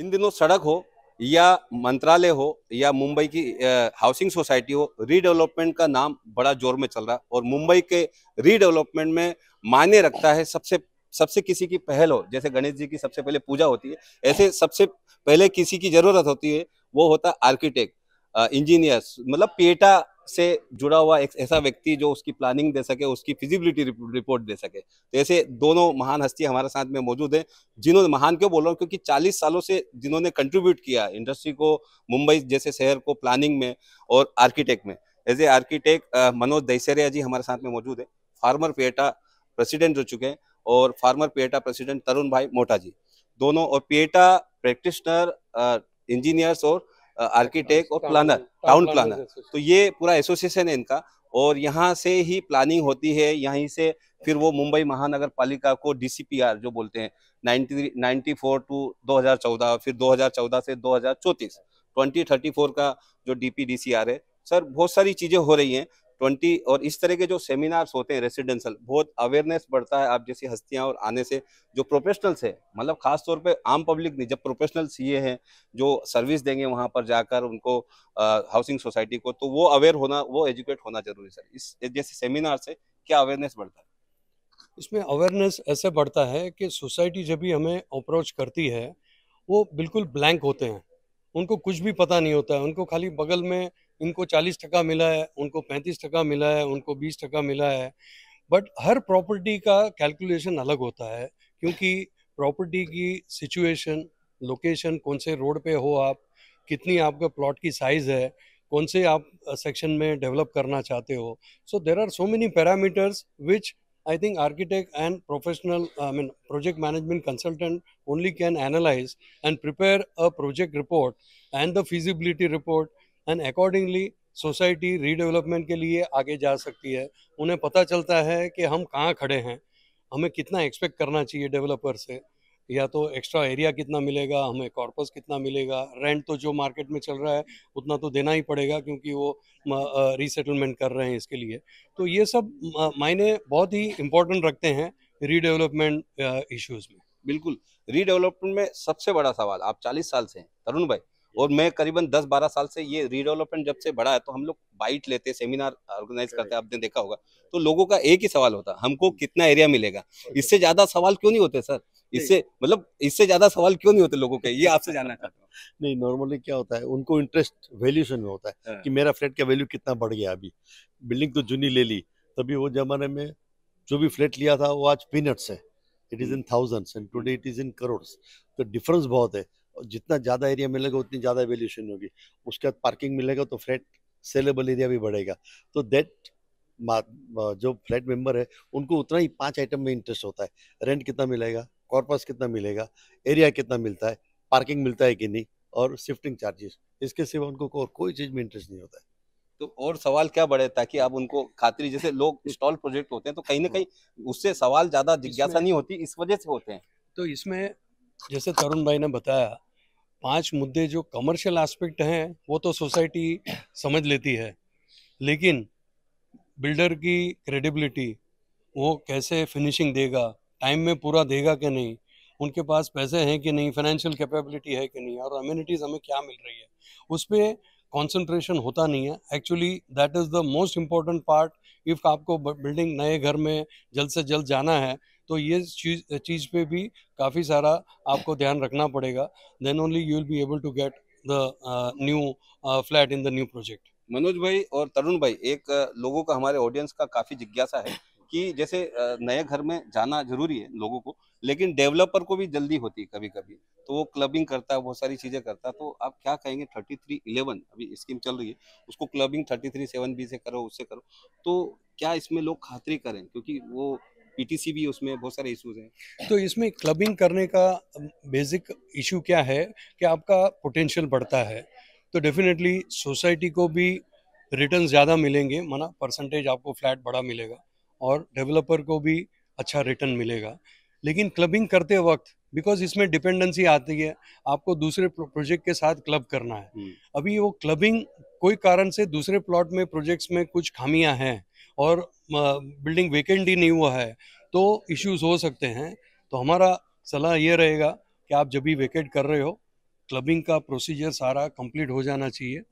इन दिनों सड़क हो या मंत्रालय हो या मुंबई की हाउसिंग सोसाइटी हो रीडेवलपमेंट का नाम बड़ा जोर में चल रहा है और मुंबई के रीडेवलपमेंट में मायने रखता है सबसे सबसे किसी की पहल हो जैसे गणेश जी की सबसे पहले पूजा होती है ऐसे सबसे पहले किसी की जरूरत होती है वो होता है आर्किटेक्ट इंजीनियर्स मतलब पेटा से जुड़ा हुआ एक ऐसा व्यक्ति जो उसकी प्लानिंग दे सके उसकी फिजिबिलिटी रिपोर्ट दे सके तो ऐसे दोनों महान हस्ती हमारे साथ में मौजूद हैं जिन्होंने महान क्यों बोल रहा हूँ क्योंकि 40 सालों से जिन्होंने कंट्रीब्यूट किया इंडस्ट्री को मुंबई जैसे शहर को प्लानिंग में और आर्किटेक्ट में as a architect Manoj Daiseria ji हमारे साथ में मौजूद है फार्मर पेटा प्रेसिडेंट हो चुके हैं और फार्मर पेटा प्रेसिडेंट तरुण भाई मोटा जी दोनों और पेटा प्रैक्टिशनर इंजीनियर्स और आर्किटेक्ट और प्लानर टाउन प्लानर तो ये पूरा एसोसिएशन है इनका और यहाँ से ही प्लानिंग होती है यहीं से फिर वो मुंबई महानगर पालिका को डीसीपीआर जो बोलते हैं 93 94 टू 2014 फिर 2014 से 2034 2034 का जो डीपीडीसीआर है सर बहुत सारी चीजें हो रही हैं ट्वेंटी और इस तरह के जो सेमिनार्स होते हैं रेसिडेंशियल बहुत अवेयरनेस बढ़ता है आप जैसी हस्तियां और आने से जो प्रोफेशनल्स है मतलब खास तौर पे आम पब्लिक नहीं जब प्रोफेशनल्स ये हैं जो सर्विस देंगे वहां पर जाकर उनको हाउसिंग सोसाइटी को तो वो अवेयर होना वो एजुकेट होना जरूरी सर इस जैसे सेमिनार से क्या अवेयरनेस बढ़ता है इसमें अवेयरनेस ऐसे बढ़ता है कि सोसाइटी जब भी हमें अप्रोच करती है वो बिल्कुल ब्लैंक होते हैं उनको कुछ भी पता नहीं होता है उनको खाली बगल में इनको चालीस टका मिला है उनको पैंतीस टका मिला है उनको बीस टका मिला है बट हर प्रॉपर्टी का कैलकुलेशन अलग होता है क्योंकि प्रॉपर्टी की सिचुएशन लोकेशन कौन से रोड पे हो आप कितनी आपके प्लॉट की साइज़ है कौन से आप सेक्शन में डेवलप करना चाहते हो so there are so many parameters which I think architect and professional I mean project management consultant only can analyse and prepare a project report and the feasibility report and accordingly society redevelopment के लिए आगे जा सकती है उन्हें पता चलता है कि हम कहाँ खड़े हैं हमें कितना एक्सपेक्ट करना चाहिए डेवलपर से या तो एक्स्ट्रा एरिया कितना मिलेगा हमें कॉर्पस कितना मिलेगा रेंट तो जो मार्केट में चल रहा है उतना तो देना ही पड़ेगा क्योंकि वो रीसेटलमेंट कर रहे हैं इसके लिए तो ये सब मायने बहुत ही इम्पोर्टेंट रखते हैं रीडेवलपमेंट इश्यूज़ में बिल्कुल रीडेवलपमेंट में सबसे बड़ा सवाल आप 40 साल से हैं तरुण भाई और मैं करीबन दस बारह साल से ये रीडेवलपमेंट जब से बढ़ा है तो हम लोग बाइट लेते सेमिनार ऑर्गेनाइज करते हैं आपने देखा होगा तो लोगों का एक ही सवाल होता है हमको कितना एरिया मिलेगा इससे ज्यादा सवाल क्यों नहीं होते सर इससे मतलब इससे ज्यादा सवाल क्यों नहीं होते लोगों के ये आपसे जानना चाहता हूँ नहीं नॉर्मली क्या होता है उनको इंटरेस्ट वैल्यूशन में होता है हाँ। कि मेरा फ्लैट का वैल्यू कितना बढ़ गया अभी बिल्डिंग तो जूनी ले ली तभी वो जमाने में जो भी फ्लैट लिया था वो आज पीनट्स है it is in thousands and today it is in crore तो डिफरेंस बहुत है जितना ज़्यादा एरिया मिलेगा उतनी ज़्यादा वैल्यूशन होगी उसके बाद पार्किंग मिलेगा तो फ्लैट सेलेबल एरिया भी बढ़ेगा तो देट जो फ्लैट मेंबर है उनको उतना ही पांच आइटम में इंटरेस्ट होता है रेंट कितना मिलेगा कॉर्पस कितना मिलेगा एरिया कितना मिलता है पार्किंग मिलता है कि नहीं और शिफ्टिंग चार्जेस इसके सिवा उनको और कोई चीज़ में इंटरेस्ट नहीं होता है तो और सवाल क्या बढ़े ताकि आप उनको खातरी जैसे लोग स्टॉल प्रोजेक्ट होते हैं तो कहीं ना कहीं उससे सवाल ज़्यादा जिज्ञासा नहीं होती इस वजह से होते हैं तो इसमें जैसे तरुण भाई ने बताया पांच मुद्दे जो कमर्शियल एस्पेक्ट हैं वो तो सोसाइटी समझ लेती है लेकिन बिल्डर की क्रेडिबिलिटी वो कैसे फिनिशिंग देगा टाइम में पूरा देगा कि नहीं उनके पास पैसे हैं कि नहीं फाइनेंशियल कैपेबिलिटी है कि नहीं और अम्यूनिटीज़ हमें क्या मिल रही है उस पर कॉन्सेंट्रेशन होता नहीं है actually that is the most important part if आपको बिल्डिंग नए घर में जल्द से जल्द जाना है तो ये चीज़ चीज़ पे भी काफ़ी सारा आपको ध्यान रखना पड़ेगा then only you will be able to get the new flat in the new project Manoj भाई और तरुण भाई एक uh, लोगों का हमारे ऑडियंस का काफ़ी जिज्ञासा है कि जैसे uh, नए घर में जाना जरूरी है लोगों को लेकिन डेवलपर को भी जल्दी होती है कभी कभी तो वो क्लबिंग करता है बहुत सारी चीज़ें करता है तो आप क्या कहेंगे थर्टी थ्री इलेवन अभी स्कीम चल रही है उसको clubbing thirty three seven B से करो उससे करो तो क्या इसमें लोग खातरी करें क्योंकि वो पीटीसी भी उसमें बहुत सारे इश्यूज हैं तो इसमें क्लबिंग करने का बेसिक इशू क्या है कि आपका पोटेंशियल बढ़ता है तो डेफिनेटली सोसाइटी को भी रिटर्न ज़्यादा मिलेंगे माना परसेंटेज आपको फ्लैट बड़ा मिलेगा और डेवलपर को भी अच्छा रिटर्न मिलेगा लेकिन क्लबिंग करते वक्त बिकॉज इसमें डिपेंडेंसी आती है आपको दूसरे प्रोजेक्ट के साथ क्लब करना है हम्म। अभी वो क्लबिंग कोई कारण से दूसरे प्लॉट में प्रोजेक्ट्स में कुछ खामियां हैं और बिल्डिंग वेकेंट ही नहीं हुआ है तो इश्यूज हो सकते हैं तो हमारा सलाह ये रहेगा कि आप जब भी वेकेट कर रहे हो क्लबिंग का प्रोसीजर सारा कंप्लीट हो जाना चाहिए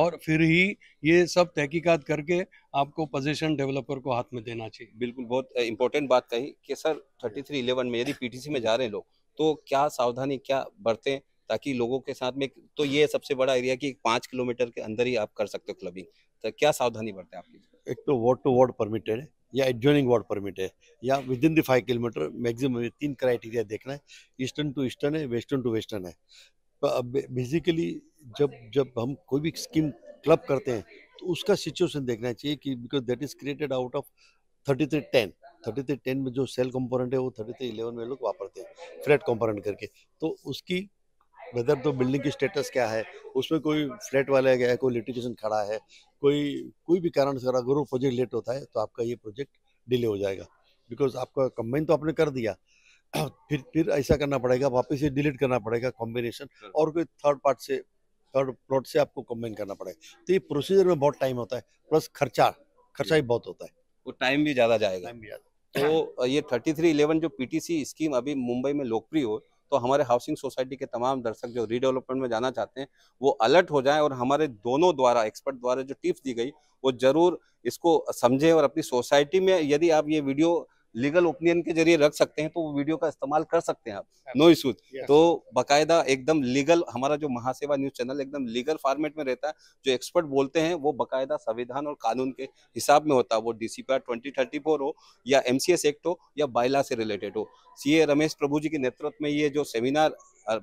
और फिर ही ये सब तहकीकात करके आपको पोजीशन डेवलपर को हाथ में देना चाहिए बिल्कुल बहुत इंपॉर्टेंट बात कही कि सर 3311 में यदि पीटीसी में जा रहे हैं लोग तो क्या सावधानी क्या बरतें ताकि लोगों के साथ में तो ये सबसे बड़ा एरिया कि पाँच किलोमीटर के अंदर ही आप कर सकते हो क्लबिंग तो क्या सावधानी बरतें आपकी एक तो वार्ड टू वार्ड परमिटेड है या एडजॉइनिंग वार्ड परमिट है या within the five kilometre maximum तीन क्राइटेरिया देखना है ईस्टर्न टू ईस्टर्न है वेस्टर्न टू वेस्टर्न है तो बेसिकली जब जब हम कोई भी स्कीम क्लब करते हैं तो उसका सिचुएशन देखना चाहिए कि because that is created out of thirty three ten thirty three ten में जो सेल कंपोनेंट है वो थर्टी थ्री इलेवन में लोग वापरते हैं फ्लैट कंपोनेंट करके तो उसकी वेदर तो बिल्डिंग की स्टेटस क्या है उसमें कोई फ्लैट वाला गया है कोई लिटिगेशन खड़ा है कोई कोई भी कारण से अगर वो प्रोजेक्ट लेट होता है तो आपका ये प्रोजेक्ट डिले हो जाएगा बिकॉज आपका कम्बाइन तो आपने कर दिया फिर फिर ऐसा करना पड़ेगा वापस से डिलीट करना पड़ेगा कॉम्बिनेशन हाँ। और कोई थर्ड पार्ट से थर्ड प्लॉट से आपको कम्बाइन करना पड़ेगा तो ये प्रोसीजर में बहुत टाइम होता है प्लस खर्चा खर्चा भी बहुत होता है वो टाइम भी ज़्यादा जाएगा टाइम भी ज़्यादा तो ये थर्टी थ्री इलेवन जो पीटीसी स्कीम अभी मुंबई में लोकप्रिय हो तो हमारे हाउसिंग सोसाइटी के तमाम दर्शक जो रीडेवलपमेंट में जाना चाहते हैं वो अलर्ट हो जाएं और हमारे दोनों द्वारा एक्सपर्ट द्वारा जो टिप्स दी गई वो जरूर इसको समझें और अपनी सोसाइटी में यदि आप ये वीडियो लीगल ओपिनियन के जरिए रख सकते हैं तो वो वीडियो का इस्तेमाल कर सकते हैं आप नो इशूज तो बाकायदा एकदम लीगल हमारा जो महासेवा न्यूज चैनल एकदम लीगल फॉर्मेट में रहता है जो एक्सपर्ट बोलते हैं वो बाकायदा संविधान और कानून के हिसाब में होता है वो D C twenty thirty four हो या एम सी एस एक्ट हो या बायला से रिलेटेड हो सी ए रमेश प्रभु जी के नेतृत्व में ये जो सेमिनार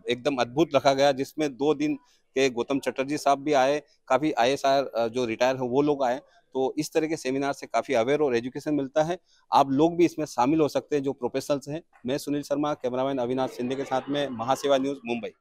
एकदम अद्भुत रखा गया जिसमें दो दिन के गौतम चटर्जी साहब भी आए काफी आई जो रिटायर है वो लोग आए तो इस तरह के सेमिनार से काफ़ी अवेयर और एजुकेशन मिलता है आप लोग भी इसमें शामिल हो सकते हैं जो प्रोफेशनल्स हैं मैं सुनील शर्मा कैमरामैन अविनाश शिंदे के साथ में महासेवा न्यूज़ मुंबई